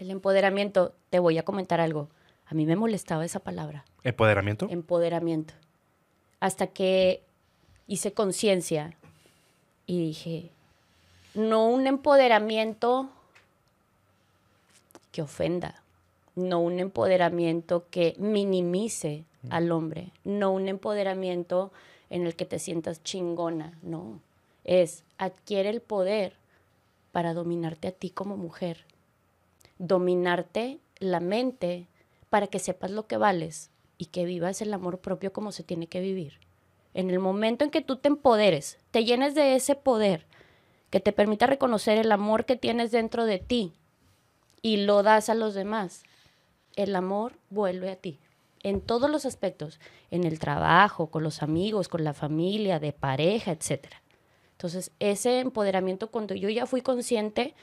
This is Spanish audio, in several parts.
El empoderamiento, te voy a comentar algo. A mí me molestaba esa palabra. ¿Empoderamiento? Empoderamiento. Hasta que hice conciencia y dije, no un empoderamiento que ofenda, no un empoderamiento que minimice al hombre, no un empoderamiento en el que te sientas chingona, no. Es adquiere el poder para dominarte a ti como mujer dominarte la mente para que sepas lo que vales y que vivas el amor propio como se tiene que vivir. En el momento en que tú te empoderes, te llenes de ese poder que te permita reconocer el amor que tienes dentro de ti y lo das a los demás, el amor vuelve a ti. En todos los aspectos, en el trabajo, con los amigos, con la familia, de pareja, etc. Entonces, ese empoderamiento, cuando yo ya fui consciente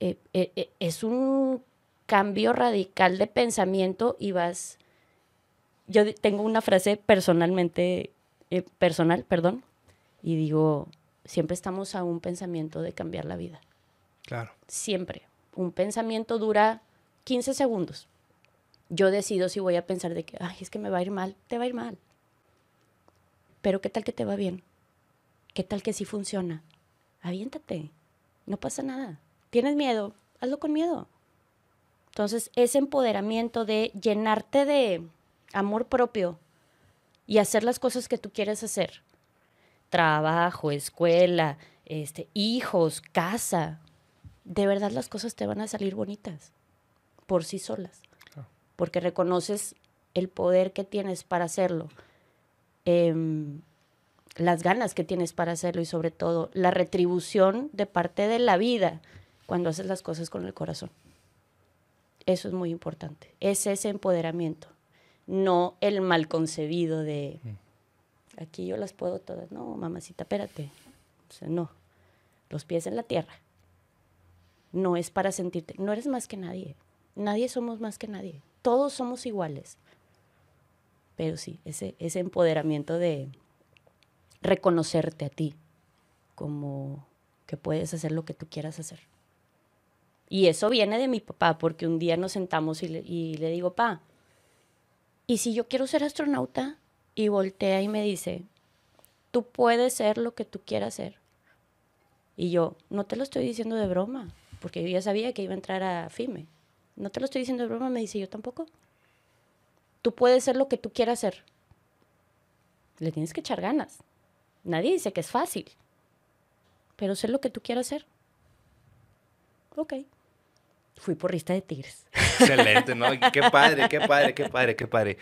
eh, eh, eh, es un cambio radical de pensamiento y vas... Yo tengo una frase personalmente, personal, perdón, y digo, siempre estamos a un pensamiento de cambiar la vida. Claro. Siempre. Un pensamiento dura 15 segundos. Yo decido si voy a pensar de que, ay, es que me va a ir mal, te va a ir mal. Pero ¿qué tal que te va bien? ¿Qué tal que sí funciona? Aviéntate, no pasa nada. ¿Tienes miedo? Hazlo con miedo. Entonces, ese empoderamiento de llenarte de amor propio y hacer las cosas que tú quieres hacer. Trabajo, escuela, este, hijos, casa. De verdad las cosas te van a salir bonitas por sí solas. Ah. Porque reconoces el poder que tienes para hacerlo, em, las ganas que tienes para hacerlo y sobre todo la retribución de parte de la vida cuando haces las cosas con el corazón. Eso es muy importante. Es ese empoderamiento, no el mal concebido de mm. aquí yo las puedo todas. No, mamacita, espérate. no. Los pies en la tierra. No es para sentirte. No eres más que nadie. Nadie somos más que nadie. Todos somos iguales. Pero sí, ese, ese empoderamiento de reconocerte a ti como que puedes hacer lo que tú quieras hacer. Y eso viene de mi papá, porque un día nos sentamos y le, digo, pa, ¿y si yo quiero ser astronauta? Y voltea y me dice, tú puedes ser lo que tú quieras ser. Y yo, no te lo estoy diciendo de broma, porque yo ya sabía que iba a entrar a FIME. No te lo estoy diciendo de broma, me dice yo tampoco. Tú puedes ser lo que tú quieras ser. Le tienes que echar ganas. Nadie dice que es fácil, pero sé lo que tú quieras ser ok. Fui porrista de Tigres. Excelente, ¿no? Qué padre, qué padre, qué padre, qué padre.